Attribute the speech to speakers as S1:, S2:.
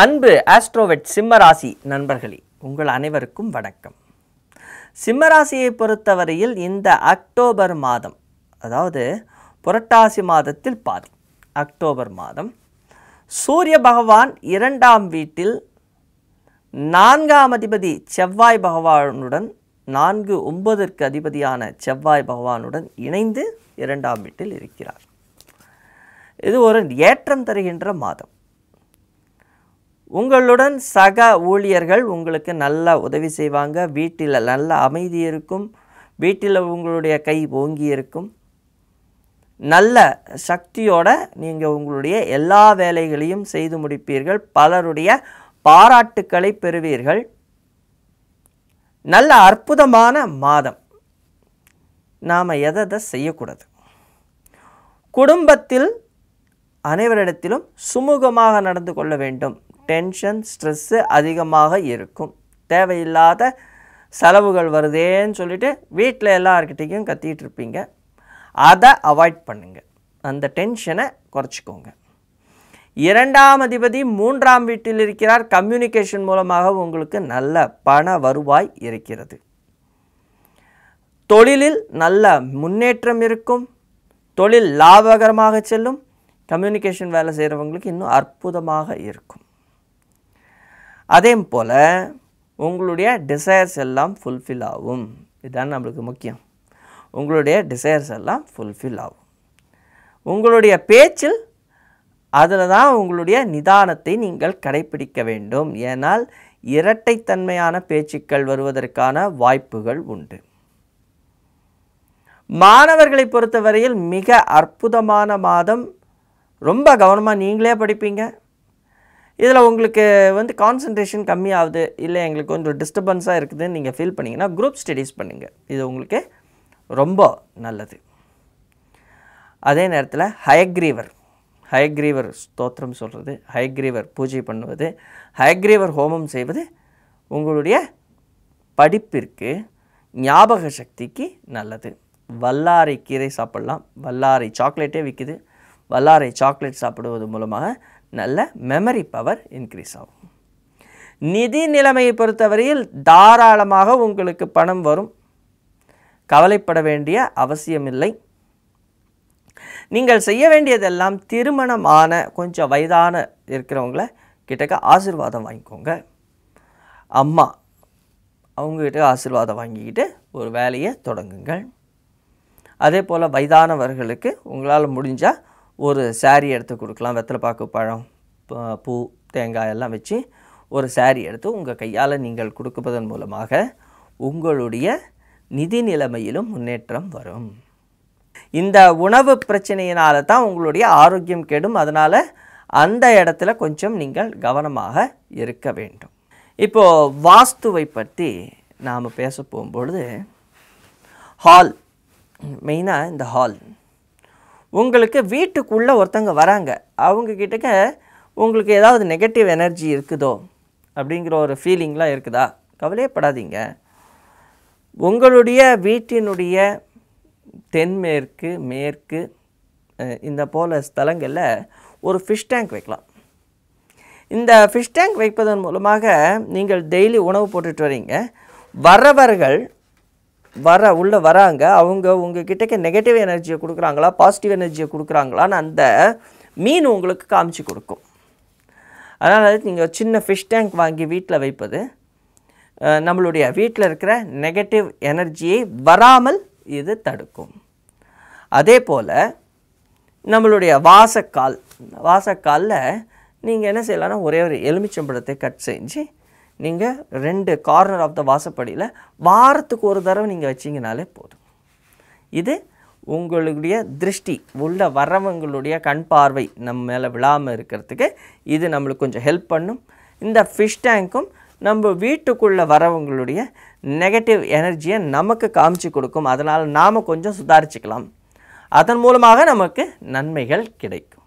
S1: அன்பு ஆஸ்ட்ரோவெட் சிம்மராசி நண்பர்களே உங்கள் அனைவருக்கும் வணக்கம் சிம்மராசியை பொறுத்தவரையில் இந்த அக்டோபர் மாதம் அதாவது புரட்டாசி மாதத்தில் பாதி அக்டோபர் மாதம் சூரிய பகவான் இரண்டாம் வீட்டில் நான்காம் அதிபதி செவ்வாய் பகவானுடன் நான்கு ஒன்பதற்கு அதிபதியான செவ்வாய் பகவானுடன் இணைந்து இரண்டாம் வீட்டில் இருக்கிறார் இது ஒரு ஏற்றம் தருகின்ற மாதம் உங்களுடன் சக ஊழியர்கள் உங்களுக்கு நல்லா உதவி செய்வாங்க வீட்டில் நல்ல அமைதி இருக்கும் வீட்டில் உங்களுடைய கை ஓங்கி இருக்கும் நல்ல சக்தியோட நீங்கள் உங்களுடைய எல்லா வேலைகளையும் செய்து முடிப்பீர்கள் பலருடைய பாராட்டுக்களை பெறுவீர்கள் நல்ல அற்புதமான மாதம் நாம் எதை எதை செய்யக்கூடாது குடும்பத்தில் அனைவரிடத்திலும் சுமூகமாக நடந்து கொள்ள வேண்டும் டென்ஷன் ஸ்ட்ரெஸ்ஸு அதிகமாக இருக்கும் தேவையில்லாத செலவுகள் வருதேன்னு சொல்லிவிட்டு வீட்டில் எல்லார்கிட்டேயும் கத்திகிட்டு இருப்பீங்க அதை அவாய்ட் பண்ணுங்கள் அந்த டென்ஷனை குறைச்சிக்கோங்க இரண்டாம் அதிபதி மூன்றாம் வீட்டில் இருக்கிறார் கம்யூனிகேஷன் மூலமாக உங்களுக்கு நல்ல பண வருவாய் இருக்கிறது தொழிலில் நல்ல முன்னேற்றம் இருக்கும் தொழில் லாபகரமாக செல்லும் கம்யூனிகேஷன் வேலை செய்கிறவங்களுக்கு இன்னும் அற்புதமாக இருக்கும் அதே போல் உங்களுடைய டிசையர்ஸ் எல்லாம் ஃபுல்ஃபில் ஆகும் இதுதான் நம்மளுக்கு முக்கியம் உங்களுடைய டிசையர்ஸ் எல்லாம் ஃபுல்ஃபில் ஆகும் உங்களுடைய பேச்சில் அதில் தான் உங்களுடைய நிதானத்தை நீங்கள் கடைபிடிக்க வேண்டும் ஏனால் இரட்டைத்தன்மையான பேச்சுக்கள் வருவதற்கான வாய்ப்புகள் உண்டு மாணவர்களை பொறுத்தவரையில் மிக அற்புதமான மாதம் ரொம்ப கவனமாக நீங்களே படிப்பீங்க இதில் உங்களுக்கு வந்து கான்சன்ட்ரேஷன் கம்மியாகுது இல்லை எங்களுக்கு கொஞ்சம் டிஸ்டர்பன்ஸாக இருக்குதுன்னு நீங்கள் ஃபீல் பண்ணிங்கன்னா குரூப் ஸ்டடீஸ் பண்ணுங்கள் இது உங்களுக்கு ரொம்ப நல்லது அதே நேரத்தில் ஹயக்ரீவர் ஹயக்ரீவர் ஸ்தோத்திரம் சொல்கிறது ஹயக்ரீவர் பூஜை பண்ணுவது ஹயக்ரீவர் ஹோமம் செய்வது உங்களுடைய படிப்பிற்கு ஞாபக சக்திக்கு நல்லது வல்லாரை கீரை சாப்பிட்லாம் வல்லாரை சாக்லேட்டே விற்கிது வல்லாரை சாக்லேட் சாப்பிடுவது மூலமாக நல்ல மெமரி பவர் இன்க்ரீஸ் ஆகும் நிதி நிலைமையை பொறுத்தவரையில் தாராளமாக உங்களுக்கு பணம் வரும் கவலைப்பட வேண்டிய அவசியமில்லை நீங்கள் செய்ய வேண்டியதெல்லாம் திருமணமான கொஞ்சம் வயதான இருக்கிறவங்கள கிட்டக்க ஆசிர்வாதம் வாங்கிக்கோங்க அம்மா அவங்ககிட்ட ஆசிர்வாதம் வாங்கிக்கிட்டு ஒரு வேலையை தொடங்குங்கள் அதே போல் வயதானவர்களுக்கு உங்களால் முடிஞ்சால் ஒரு சாரி எடுத்து கொடுக்கலாம் வெத்தலைப்பாக்கு பழம் பூ தேங்காய் எல்லாம் வச்சு ஒரு சாரி எடுத்து உங்கள் கையால் நீங்கள் கொடுக்குவதன் மூலமாக உங்களுடைய நிதி நிலைமையிலும் முன்னேற்றம் வரும் இந்த உணவு பிரச்சனையினால தான் உங்களுடைய ஆரோக்கியம் கெடும் அதனால் அந்த இடத்துல கொஞ்சம் நீங்கள் கவனமாக இருக்க வேண்டும் இப்போது வாஸ்துவை பற்றி நாம் பேச போகும்பொழுது ஹால் மெயினாக இந்த ஹால் உங்களுக்கு வீட்டுக்குள்ளே ஒருத்தங்க வராங்க அவங்கக்கிட்டக்க உங்களுக்கு ஏதாவது நெகட்டிவ் எனர்ஜி இருக்குதோ அப்படிங்கிற ஒரு ஃபீலிங்லாம் இருக்குதா கவலையப்படாதீங்க உங்களுடைய வீட்டினுடைய தென்மேற்கு மேற்கு இந்த போல ஸ்தலங்களில் ஒரு ஃபிஷ் டேங்க் வைக்கலாம் இந்த ஃபிஷ் டேங்க் வைப்பதன் மூலமாக நீங்கள் டெய்லி உணவு போட்டுட்டு வரீங்க வரவர்கள் வர உள்ளே வராங்க அவங்க உங்ககிட்டக்கு நெகட்டிவ் எனர்ஜியை கொடுக்குறாங்களா பாசிட்டிவ் எனர்ஜியை கொடுக்குறாங்களான்னு அந்த மீன் உங்களுக்கு காமிச்சு கொடுக்கும் அதனால் நீங்கள் சின்ன ஃபிஷ் டேங்க் வாங்கி வீட்டில் வைப்பது நம்மளுடைய வீட்டில் இருக்கிற நெகட்டிவ் எனர்ஜியை வராமல் இது தடுக்கும் அதே போல் நம்மளுடைய வாசக்கால் வாசக்காலில் நீங்கள் என்ன செய்யலாம்னா ஒரே ஒரு எலுமிச்சம்பழத்தை கட் செஞ்சு நீங்கள் ரெண்டு கார்னர் ஆஃப் த வாசப்படியில் வாரத்துக்கு ஒரு தடவை நீங்கள் வச்சிங்கனாலே போதும் இது உங்களுடைய திருஷ்டி உள்ள வரவங்களுடைய கண் பார்வை நம்ம மேலே விழாமல் இருக்கிறதுக்கு இது நம்மளுக்கு கொஞ்சம் ஹெல்ப் பண்ணும் இந்த ஃபிஷ் டேங்க்கும் நம்ம வீட்டுக்குள்ளே வரவங்களுடைய நெகட்டிவ் எனர்ஜியை நமக்கு காமிச்சு கொடுக்கும் அதனால் நாம் கொஞ்சம் சுதாரிச்சுக்கலாம் அதன் மூலமாக நமக்கு நன்மைகள் கிடைக்கும்